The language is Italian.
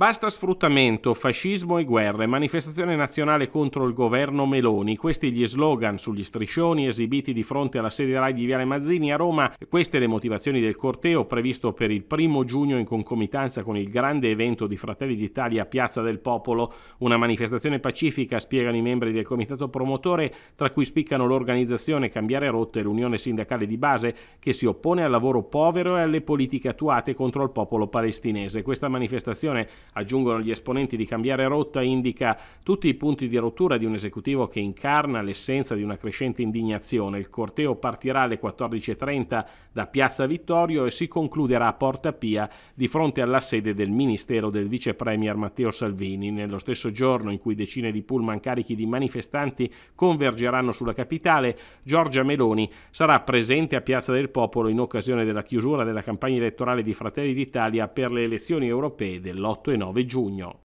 Basta sfruttamento, fascismo e guerre, manifestazione nazionale contro il governo Meloni, questi gli slogan sugli striscioni esibiti di fronte alla sede RAI di Viale Mazzini a Roma, queste le motivazioni del corteo previsto per il primo giugno in concomitanza con il grande evento di Fratelli d'Italia a Piazza del Popolo, una manifestazione pacifica, spiegano i membri del comitato promotore, tra cui spiccano l'organizzazione Cambiare Rotte e l'Unione Sindacale di Base, che si oppone al lavoro povero e alle politiche attuate contro il popolo palestinese. Questa manifestazione aggiungono gli esponenti di Cambiare Rotta, indica tutti i punti di rottura di un esecutivo che incarna l'essenza di una crescente indignazione. Il corteo partirà alle 14.30 da Piazza Vittorio e si concluderà a Porta Pia di fronte alla sede del Ministero del Vice Premier Matteo Salvini. Nello stesso giorno in cui decine di pullman carichi di manifestanti convergeranno sulla capitale, Giorgia Meloni sarà presente a Piazza del Popolo in occasione della chiusura della campagna elettorale di Fratelli d'Italia per le elezioni europee dell'8 e 9 giugno.